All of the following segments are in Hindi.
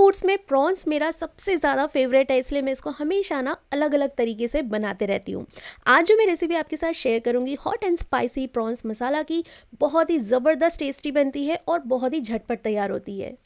फूड्स में प्रॉन्स मेरा सबसे ज़्यादा फेवरेट है इसलिए मैं इसको हमेशा ना अलग अलग तरीके से बनाते रहती हूँ आज जो मैं रेसिपी आपके साथ शेयर करूँगी hot and spicy prawns masala की बहुत ही ज़बरदस्त टेस्टी बनती है और बहुत ही झटपट तैयार होती है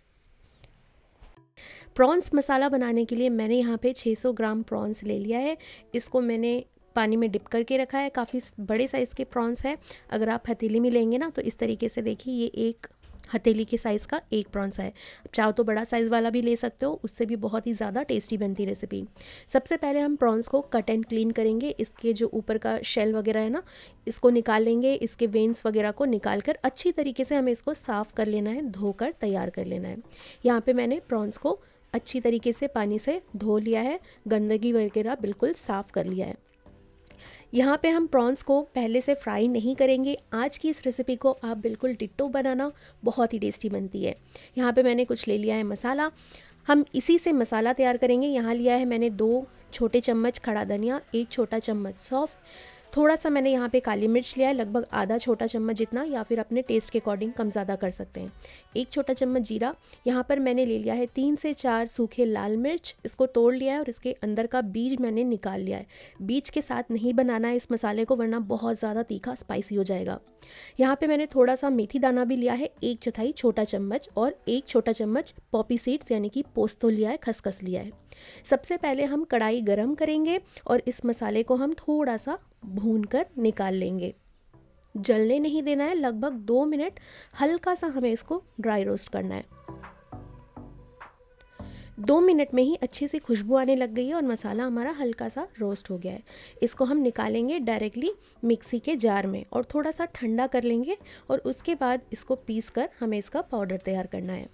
प्रॉन्स मसाला बनाने के लिए मैंने यहाँ पे 600 ग्राम प्रॉन्स ले लिया है इसको मैंने पानी में डिप करके रखा है काफ़ी बड़े साइज़ के प्रॉन्स है अगर आप हथेली में लेंगे ना तो इस तरीके से देखिए ये एक हथेली के साइज़ का एक प्रॉन्स है आप चाहो तो बड़ा साइज़ वाला भी ले सकते हो उससे भी बहुत ही ज़्यादा टेस्टी बनती रेसिपी सबसे पहले हम प्रॉन्स को कट एंड क्लीन करेंगे इसके जो ऊपर का शेल वगैरह है ना इसको निकाल लेंगे इसके वेंस वगैरह को निकाल कर अच्छी तरीके से हमें इसको साफ़ कर लेना है धोकर तैयार कर लेना है यहाँ पर मैंने प्रॉन्स को अच्छी तरीके से पानी से धो लिया है गंदगी वगैरह बिल्कुल साफ़ कर लिया है यहाँ पे हम प्रॉन्स को पहले से फ्राई नहीं करेंगे आज की इस रेसिपी को आप बिल्कुल डिट्टो बनाना बहुत ही टेस्टी बनती है यहाँ पे मैंने कुछ ले लिया है मसाला हम इसी से मसाला तैयार करेंगे यहाँ लिया है मैंने दो छोटे चम्मच खड़ा धनिया एक छोटा चम्मच सौफ़ थोड़ा सा मैंने यहाँ पे काली मिर्च लिया है लगभग आधा छोटा चम्मच जितना या फिर अपने टेस्ट के अकॉर्डिंग कम ज़्यादा कर सकते हैं एक छोटा चम्मच जीरा यहाँ पर मैंने ले लिया है तीन से चार सूखे लाल मिर्च इसको तोड़ लिया है और इसके अंदर का बीज मैंने निकाल लिया है बीज के साथ नहीं बनाना है इस मसाले को वरना बहुत ज़्यादा तीखा स्पाइसी हो जाएगा यहाँ पर मैंने थोड़ा सा मेथी दाना भी लिया है एक चौथाई छोटा चम्मच और एक छोटा चम्मच पॉपी सीड्स यानी कि पोस्तो तो लिया है खसखस लिया है सबसे पहले हम कढ़ाई गरम करेंगे और इस मसाले को हम थोड़ा सा भून कर निकाल लेंगे जलने नहीं देना है लगभग दो मिनट हल्का सा हमें इसको ड्राई रोस्ट करना है दो मिनट में ही अच्छे से खुशबू आने लग गई है और मसाला हमारा हल्का सा रोस्ट हो गया है इसको हम निकालेंगे डायरेक्टली मिक्सी के जार में और थोड़ा सा ठंडा कर लेंगे और उसके बाद इसको पीस कर हमें इसका पाउडर तैयार करना है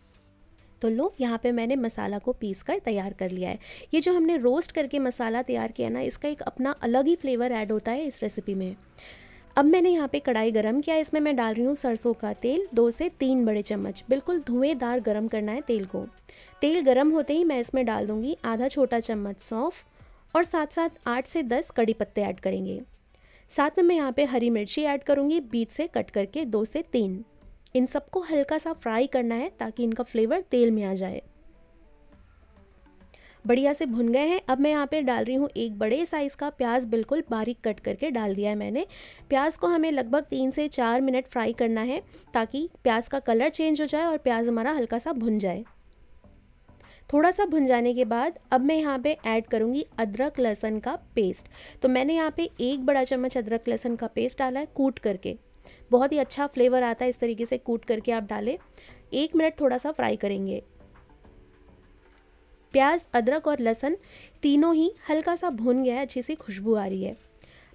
तो लो यहाँ पे मैंने मसाला को पीस कर तैयार कर लिया है ये जो हमने रोस्ट करके मसाला तैयार किया ना इसका एक अपना अलग ही फ्लेवर ऐड होता है इस रेसिपी में अब मैंने यहाँ पे कढ़ाई गरम किया है इसमें मैं डाल रही हूँ सरसों का तेल दो से तीन बड़े चम्मच बिल्कुल धुएँदार गरम करना है तेल को तेल गरम होते ही मैं इसमें डाल दूँगी आधा छोटा चम्मच सौंफ और साथ साथ आठ से दस कड़ी पत्ते ऐड करेंगे साथ में मैं यहाँ पे हरी मिर्ची ऐड करूँगी बीच से कट करके दो से तीन इन सबको हल्का सा फ्राई करना है ताकि इनका फ्लेवर तेल में आ जाए बढ़िया से भुन गए हैं अब मैं यहाँ पे डाल रही हूँ एक बड़े साइज़ का प्याज बिल्कुल बारीक कट करके डाल दिया है मैंने प्याज को हमें लगभग तीन से चार मिनट फ्राई करना है ताकि प्याज का कलर चेंज हो जाए और प्याज हमारा हल्का सा भुन जाए थोड़ा सा भुन जाने के बाद अब मैं यहाँ पे ऐड करूँगी अदरक लहसन का पेस्ट तो मैंने यहाँ पे एक बड़ा चम्मच अदरक लहसन का पेस्ट डाला है कूट करके बहुत ही अच्छा फ्लेवर आता है इस तरीके से कूट करके आप डालें एक मिनट थोड़ा सा फ्राई करेंगे प्याज अदरक और लहसुन तीनों ही हल्का सा भुन गया है अच्छी सी खुशबू आ रही है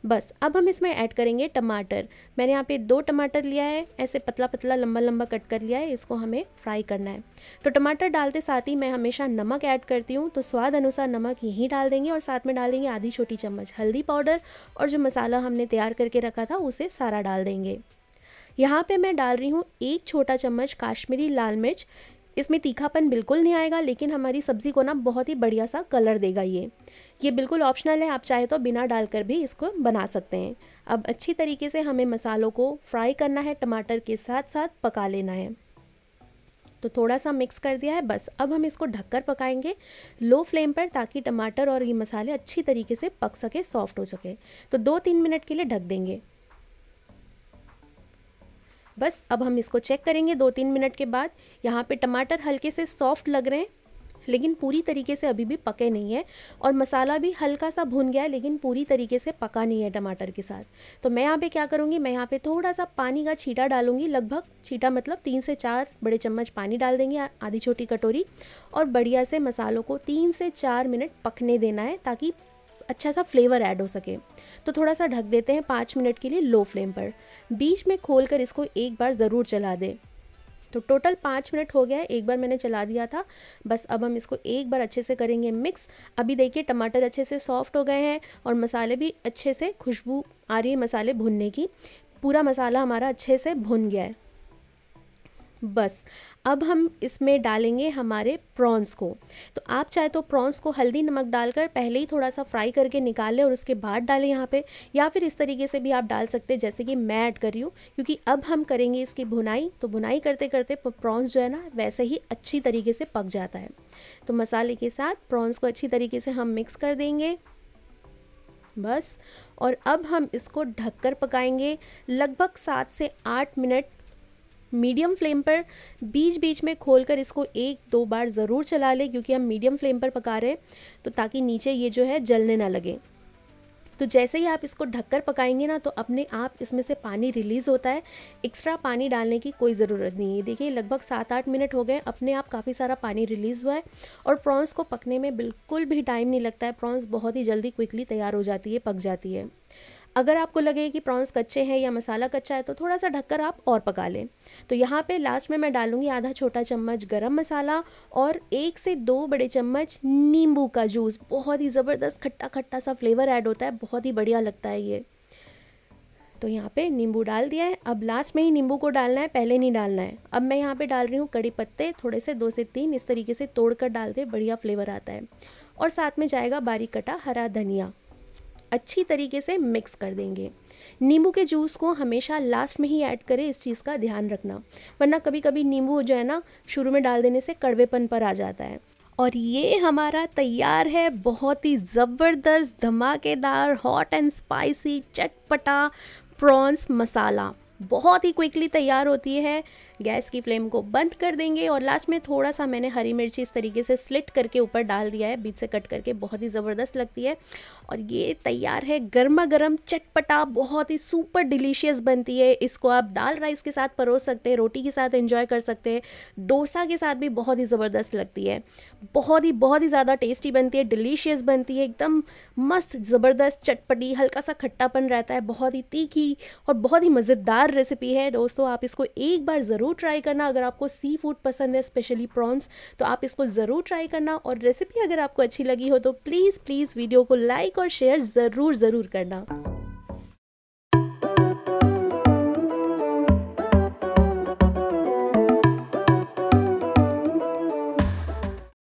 बस अब हम इसमें ऐड करेंगे टमाटर मैंने यहाँ पे दो टमाटर लिया है ऐसे पतला पतला लंबा लंबा कट कर लिया है इसको हमें फ्राई करना है तो टमाटर डालते साथ ही मैं हमेशा नमक ऐड करती हूँ तो स्वाद अनुसार नमक यहीं डाल देंगे और साथ में डालेंगे आधी छोटी चम्मच हल्दी पाउडर और जो मसाला हमने तैयार करके रखा था उसे सारा डाल देंगे यहाँ पे मैं डाल रही हूँ एक छोटा चम्मच काश्मीरी लाल मिर्च इसमें तीखापन बिल्कुल नहीं आएगा लेकिन हमारी सब्ज़ी को ना बहुत ही बढ़िया सा कलर देगा ये ये बिल्कुल ऑप्शनल है आप चाहे तो बिना डालकर भी इसको बना सकते हैं अब अच्छी तरीके से हमें मसालों को फ्राई करना है टमाटर के साथ साथ पका लेना है तो थोड़ा सा मिक्स कर दिया है बस अब हम इसको ढककर पकाएंगे लो फ्लेम पर ताकि टमाटर और ये मसाले अच्छी तरीके से पक सके सॉफ्ट हो सके तो दो तीन मिनट के लिए ढक देंगे बस अब हम इसको चेक करेंगे दो तीन मिनट के बाद यहाँ पे टमाटर हल्के से सॉफ्ट लग रहे हैं लेकिन पूरी तरीके से अभी भी पके नहीं है और मसाला भी हल्का सा भुन गया है लेकिन पूरी तरीके से पका नहीं है टमाटर के साथ तो मैं यहाँ पे क्या करूँगी मैं यहाँ पे थोड़ा सा पानी का छीटा डालूंगी लगभग छीटा मतलब तीन से चार बड़े चम्मच पानी डाल देंगे आधी छोटी कटोरी और बढ़िया से मसालों को तीन से चार मिनट पकने देना है ताकि अच्छा सा फ्लेवर ऐड हो सके तो थोड़ा सा ढक देते हैं पाँच मिनट के लिए लो फ्लेम पर बीच में खोल कर इसको एक बार ज़रूर चला दें तो टोटल पाँच मिनट हो गया है एक बार मैंने चला दिया था बस अब हम इसको एक बार अच्छे से करेंगे मिक्स अभी देखिए टमाटर अच्छे से सॉफ्ट हो गए हैं और मसाले भी अच्छे से खुशबू आ रही है मसाले भुनने की पूरा मसाला हमारा अच्छे से भुन गया है बस अब हम इसमें डालेंगे हमारे प्रॉन्स को तो आप चाहे तो प्रॉन्स को हल्दी नमक डालकर पहले ही थोड़ा सा फ्राई करके निकाल लें और उसके बाद डालें यहाँ पे या फिर इस तरीके से भी आप डाल सकते हैं जैसे कि मैं ऐड कर रही हूँ क्योंकि अब हम करेंगे इसकी भुनाई तो भुनाई करते करते प्रॉन्स जो है ना वैसे ही अच्छी तरीके से पक जाता है तो मसाले के साथ प्रॉन्स को अच्छी तरीके से हम मिक्स कर देंगे बस और अब हम इसको ढककर पकाएंगे लगभग सात से आठ मिनट मीडियम फ्लेम पर बीच बीच में खोलकर इसको एक दो बार ज़रूर चला लें क्योंकि हम मीडियम फ्लेम पर पका रहे हैं तो ताकि नीचे ये जो है जलने ना लगे तो जैसे ही आप इसको ढककर पकाएंगे ना तो अपने आप इसमें से पानी रिलीज़ होता है एक्स्ट्रा पानी डालने की कोई ज़रूरत नहीं है देखिए लगभग सात आठ मिनट हो गए अपने आप काफ़ी सारा पानी रिलीज़ हुआ है और प्रॉन्स को पकने में बिल्कुल भी टाइम नहीं लगता है प्रॉन्स बहुत ही जल्दी क्विकली तैयार हो जाती है पक जाती है अगर आपको लगे कि प्रॉन्स कच्चे हैं या मसाला कच्चा है तो थोड़ा सा ढककर आप और पका लें तो यहाँ पे लास्ट में मैं डालूँगी आधा छोटा चम्मच गरम मसाला और एक से दो बड़े चम्मच नींबू का जूस बहुत ही ज़बरदस्त खट्टा खट्टा सा फ्लेवर ऐड होता है बहुत ही बढ़िया लगता है ये तो यहाँ पे नींबू डाल दिया है अब लास्ट में ही नींबू को डालना है पहले नहीं डालना है अब मैं यहाँ पे डाल रही हूँ कड़ी पत्ते थोड़े से दो से तीन इस तरीके से तोड़ कर डाल दे बढ़िया फ्लेवर आता है और साथ में जाएगा बारीक कटा हरा धनिया अच्छी तरीके से मिक्स कर देंगे नींबू के जूस को हमेशा लास्ट में ही ऐड करें इस चीज़ का ध्यान रखना वरना कभी कभी नींबू जो है ना शुरू में डाल देने से कड़वेपन पर आ जाता है और ये हमारा तैयार है बहुत ही ज़बरदस्त धमाकेदार हॉट एंड स्पाइसी चटपटा प्रॉन्स मसाला बहुत ही क्विकली तैयार होती है गैस की फ्लेम को बंद कर देंगे और लास्ट में थोड़ा सा मैंने हरी मिर्ची इस तरीके से स्लिट करके ऊपर डाल दिया है बीच से कट करके बहुत ही ज़बरदस्त लगती है और ये तैयार है गर्मा गर्म चटपटा बहुत ही सुपर डिलीशियस बनती है इसको आप दाल राइस के साथ परोस सकते हैं रोटी के साथ एंजॉय कर सकते हैं डोसा के साथ भी बहुत ही ज़बरदस्त लगती है बहुत ही बहुत ही ज़्यादा टेस्टी बनती है डिलीशियस बनती है एकदम मस्त ज़बरदस्त चटपटी हल्का सा खट्टापन रहता है बहुत ही तीखी और बहुत ही मज़ेदार रेसिपी है दोस्तों आप इसको एक बार ज़रूर ज़रूर ट्राई करना अगर आपको सी फूड पसंद है स्पेशली प्रॉन्स तो आप इसको ज़रूर ट्राई करना और रेसिपी अगर आपको अच्छी लगी हो तो प्लीज़ प्लीज़ वीडियो को लाइक और शेयर ज़रूर ज़रूर करना